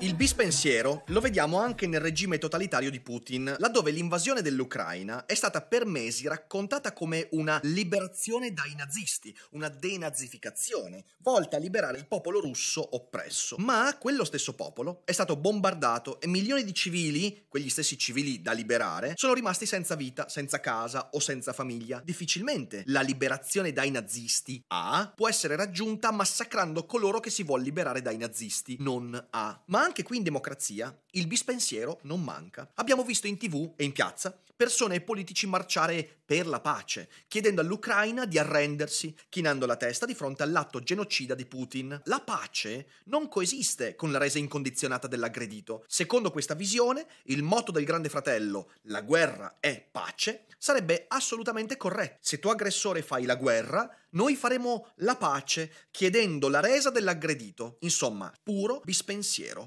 Il bispensiero lo vediamo anche nel regime totalitario di Putin, laddove l'invasione dell'Ucraina è stata per mesi raccontata come una liberazione dai nazisti, una denazificazione, volta a liberare il popolo russo oppresso. Ma quello stesso popolo è stato bombardato e milioni di civili, quegli stessi civili da liberare, sono rimasti senza vita, senza casa o senza famiglia. Difficilmente la liberazione dai nazisti A può essere raggiunta massacrando coloro che si vuole liberare dai nazisti, non A. Ma anche qui in democrazia il bispensiero non manca. Abbiamo visto in tv e in piazza persone e politici marciare per la pace, chiedendo all'Ucraina di arrendersi, chinando la testa di fronte all'atto genocida di Putin. La pace non coesiste con la resa incondizionata dell'aggredito. Secondo questa visione, il motto del Grande Fratello, la guerra è pace, sarebbe assolutamente corretto. Se tu aggressore fai la guerra, noi faremo la pace chiedendo la resa dell'aggredito. Insomma, puro bispensiero.